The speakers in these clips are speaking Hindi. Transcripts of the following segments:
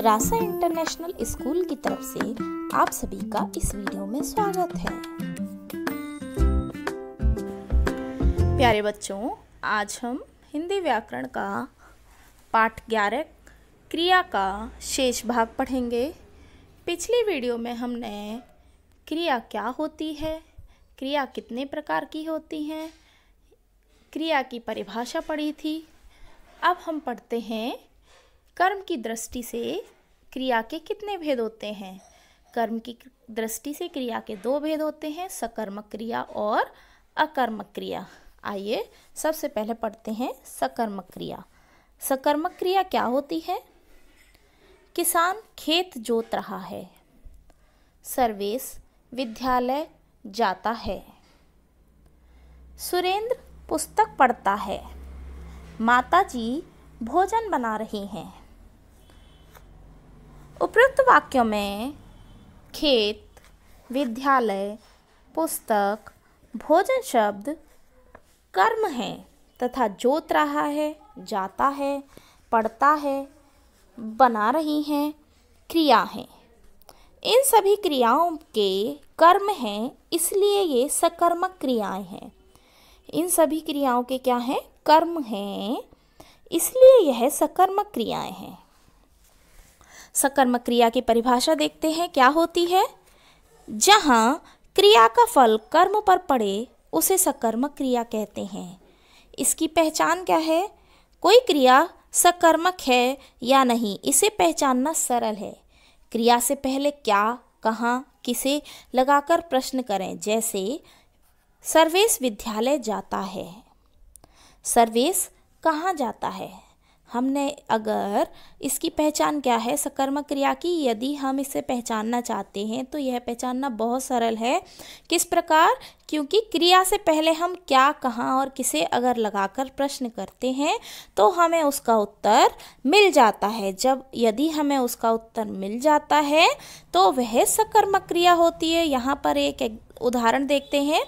रासा इंटरनेशनल स्कूल की तरफ से आप सभी का इस वीडियो में स्वागत है प्यारे बच्चों आज हम हिंदी व्याकरण का पाठ ग्यारह क्रिया का शेष भाग पढ़ेंगे पिछली वीडियो में हमने क्रिया क्या होती है क्रिया कितने प्रकार की होती हैं क्रिया की परिभाषा पढ़ी थी अब हम पढ़ते हैं कर्म की दृष्टि से क्रिया के कितने भेद होते हैं कर्म की दृष्टि से क्रिया के दो भेद होते हैं सकर्मक क्रिया और अकर्मक क्रिया आइए सबसे पहले पढ़ते हैं सकर्मक क्रिया सकर्मक क्रिया क्या होती है किसान खेत जोत रहा है सर्वेश विद्यालय जाता है सुरेंद्र पुस्तक पढ़ता है माताजी भोजन बना रही हैं उपरोक्त वाक्यों में खेत विद्यालय पुस्तक भोजन शब्द कर्म है तथा जोत रहा है जाता है पढ़ता है बना रही हैं क्रिया हैं इन सभी क्रियाओं के कर्म हैं इसलिए ये सकर्मक क्रियाएं हैं इन सभी क्रियाओं के क्या हैं कर्म हैं इसलिए यह सकर्मक क्रियाएं हैं सकर्मक क्रिया की परिभाषा देखते हैं क्या होती है जहाँ क्रिया का फल कर्म पर पड़े उसे सकर्मक क्रिया कहते हैं इसकी पहचान क्या है कोई क्रिया सकर्मक है या नहीं इसे पहचानना सरल है क्रिया से पहले क्या कहाँ किसे लगाकर प्रश्न करें जैसे सर्वेश विद्यालय जाता है सर्वेश कहाँ जाता है हमने अगर इसकी पहचान क्या है सकर्मक क्रिया की यदि हम इसे पहचानना चाहते हैं तो यह पहचानना बहुत सरल है किस प्रकार क्योंकि क्रिया से पहले हम क्या कहाँ और किसे अगर लगाकर प्रश्न करते हैं तो हमें उसका उत्तर मिल जाता है जब यदि हमें उसका उत्तर मिल जाता है तो वह सकर्मक क्रिया होती है यहाँ पर एक उदाहरण देखते हैं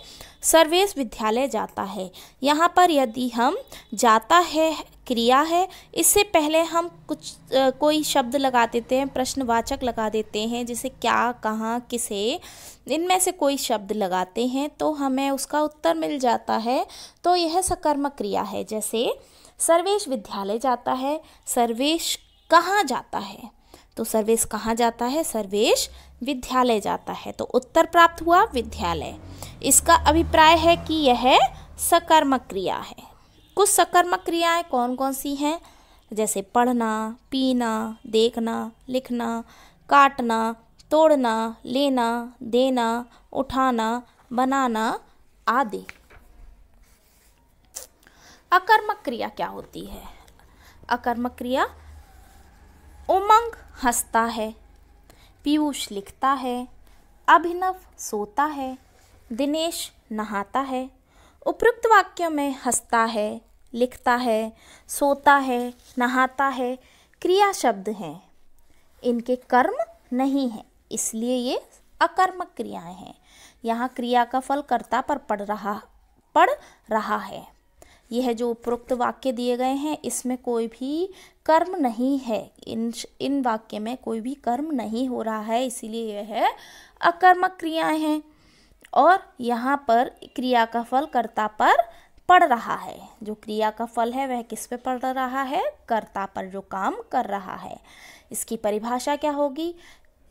सर्वेश विद्यालय जाता है यहाँ पर यदि हम जाता है क्रिया है इससे पहले हम कुछ आ, कोई शब्द लगा देते हैं प्रश्नवाचक लगा देते हैं जैसे क्या कहाँ किसे इनमें से कोई शब्द लगाते हैं तो हमें उसका उत्तर मिल जाता है तो यह सकर्मक क्रिया है जैसे सर्वेश विद्यालय जाता है सर्वेश कहाँ जाता है तो सर्वेश कहाँ जाता है सर्वेश विद्यालय जाता है तो उत्तर प्राप्त हुआ विद्यालय इसका अभिप्राय है कि यह सकर्मक क्रिया है कुछ सकर्मक क्रियाएं कौन कौन सी हैं जैसे पढ़ना पीना देखना लिखना काटना तोड़ना लेना देना उठाना बनाना आदि अकर्मक क्रिया क्या होती है अकर्मक क्रिया उमंग हंसता है पीयूष लिखता है अभिनव सोता है दिनेश नहाता है उपरोक्त वाक्यों में हंसता है लिखता है सोता है नहाता है क्रिया शब्द हैं इनके कर्म नहीं है इसलिए ये अकर्मक क्रियाएं हैं यहाँ क्रिया का फल कर्ता पर पड़ रहा पड़ रहा है यह जो उपरोक्त वाक्य दिए गए हैं इसमें कोई भी कर्म नहीं है इन इन वाक्य में कोई भी कर्म नहीं हो रहा है इसीलिए यह है अकर्मक क्रियाएं हैं और यहाँ पर क्रिया का फल कर्ता पर पड़ रहा है जो क्रिया का फल है वह किस पे पड़ रहा है कर्ता पर जो काम कर रहा है इसकी परिभाषा क्या होगी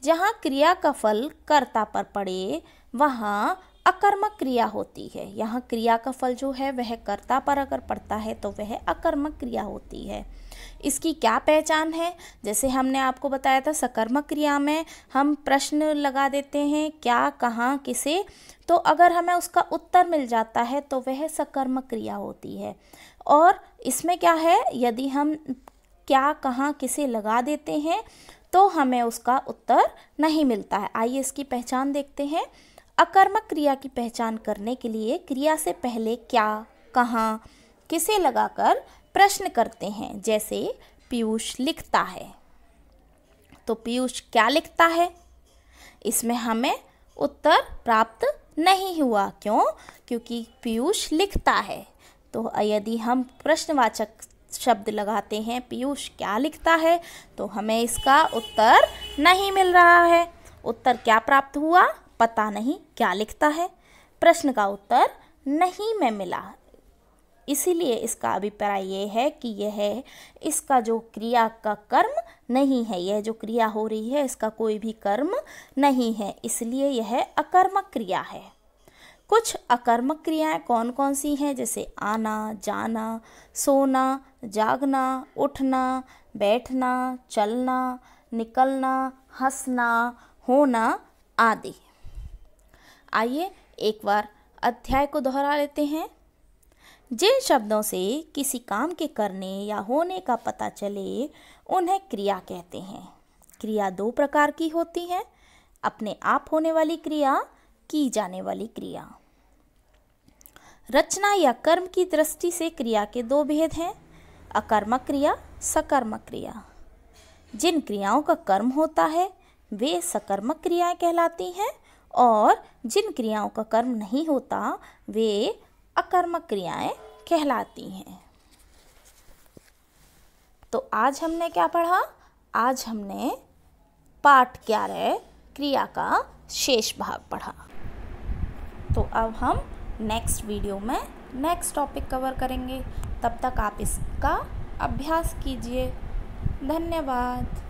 जहाँ क्रिया का फल कर्ता पर पड़े वहाँ अकर्मक क्रिया होती है यहाँ क्रिया का फल जो है वह कर्ता पर अगर पड़ता है तो वह अकर्मक क्रिया होती है इसकी क्या पहचान है जैसे हमने आपको बताया था सकर्मक क्रिया में हम प्रश्न लगा देते हैं क्या कहाँ किसे तो अगर हमें उसका उत्तर मिल जाता है तो वह सकर्मक क्रिया होती है और इसमें क्या है यदि हम क्या कहाँ किसे लगा देते हैं तो हमें उसका उत्तर नहीं मिलता है आइए इसकी पहचान देखते हैं अकर्मक क्रिया की पहचान करने के लिए क्रिया से पहले क्या कहाँ किसे लगाकर प्रश्न करते हैं जैसे पीयूष लिखता है तो पीयूष क्या लिखता है इसमें हमें उत्तर प्राप्त नहीं हुआ क्यों क्योंकि पीयूष लिखता है तो यदि हम प्रश्नवाचक शब्द लगाते हैं पीयूष क्या लिखता है तो हमें इसका उत्तर नहीं मिल रहा है उत्तर क्या प्राप्त हुआ पता नहीं क्या लिखता है प्रश्न का उत्तर नहीं मैं मिला इसीलिए इसका अभिप्राय ये है कि यह है इसका जो क्रिया का कर्म नहीं है यह जो क्रिया हो रही है इसका कोई भी कर्म नहीं है इसलिए यह अकर्मक क्रिया है कुछ अकर्मक क्रियाएं कौन कौन सी हैं जैसे आना जाना सोना जागना उठना बैठना चलना निकलना हंसना होना आदि आइए एक बार अध्याय को दोहरा लेते हैं जिन शब्दों से किसी काम के करने या होने का पता चले उन्हें क्रिया कहते हैं क्रिया दो प्रकार की होती है अपने आप होने वाली क्रिया की जाने वाली क्रिया रचना या कर्म की दृष्टि से क्रिया के दो भेद हैं अकर्मक क्रिया सकर्मक क्रिया जिन क्रियाओं का कर्म होता है वे सकर्मक क्रियाएं कहलाती हैं और जिन क्रियाओं का कर्म नहीं होता वे अकर्मक क्रियाएं कहलाती हैं तो आज हमने क्या पढ़ा आज हमने पाठ ग्यारह क्रिया का शेष भाग पढ़ा तो अब हम नेक्स्ट वीडियो में नेक्स्ट टॉपिक कवर करेंगे तब तक आप इसका अभ्यास कीजिए धन्यवाद